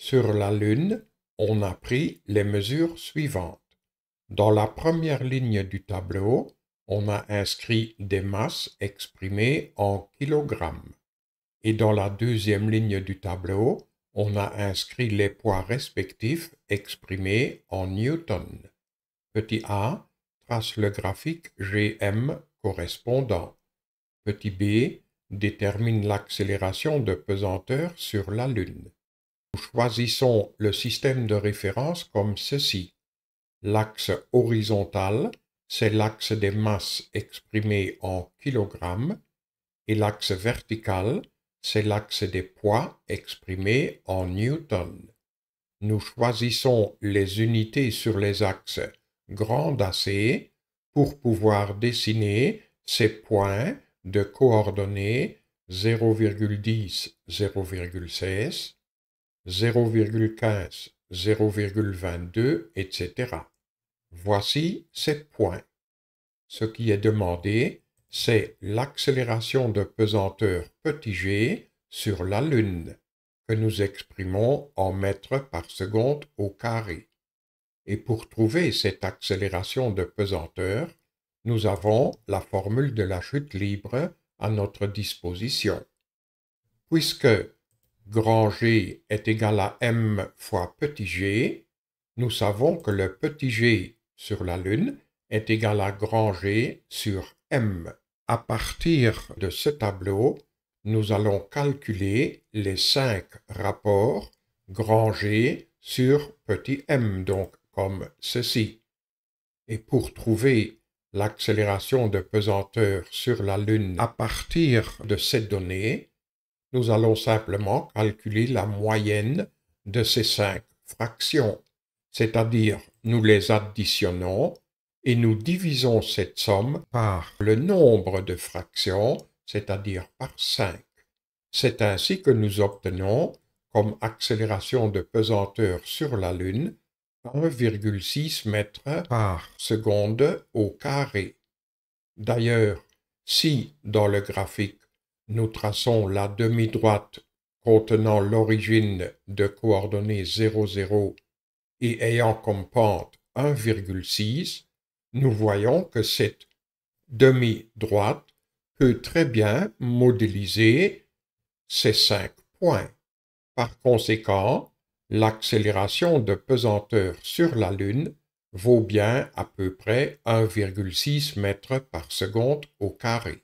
Sur la Lune, on a pris les mesures suivantes. Dans la première ligne du tableau, on a inscrit des masses exprimées en kilogrammes. Et dans la deuxième ligne du tableau, on a inscrit les poids respectifs exprimés en newtons. Petit a trace le graphique GM correspondant. Petit b détermine l'accélération de pesanteur sur la Lune. Nous choisissons le système de référence comme ceci. L'axe horizontal, c'est l'axe des masses exprimées en kilogrammes, et l'axe vertical, c'est l'axe des poids exprimés en newtons. Nous choisissons les unités sur les axes grand AC pour pouvoir dessiner ces points de coordonnées 0,10, 0,16, 0,15, 0,22, etc. Voici ces points. Ce qui est demandé, c'est l'accélération de pesanteur petit g sur la Lune, que nous exprimons en mètres par seconde au carré. Et pour trouver cette accélération de pesanteur, nous avons la formule de la chute libre à notre disposition. Puisque grand G est égal à m fois petit g, nous savons que le petit g sur la Lune est égal à grand G sur m. À partir de ce tableau, nous allons calculer les cinq rapports grand G sur petit m, donc comme ceci. Et pour trouver l'accélération de pesanteur sur la Lune à partir de ces données, nous allons simplement calculer la moyenne de ces cinq fractions, c'est-à-dire nous les additionnons et nous divisons cette somme par le nombre de fractions, c'est-à-dire par cinq. C'est ainsi que nous obtenons, comme accélération de pesanteur sur la Lune, 1,6 mètres par seconde au carré. D'ailleurs, si dans le graphique nous traçons la demi-droite contenant l'origine de coordonnées 0,0 et ayant comme pente 1,6, nous voyons que cette demi-droite peut très bien modéliser ces cinq points. Par conséquent, l'accélération de pesanteur sur la Lune vaut bien à peu près 1,6 m par seconde au carré.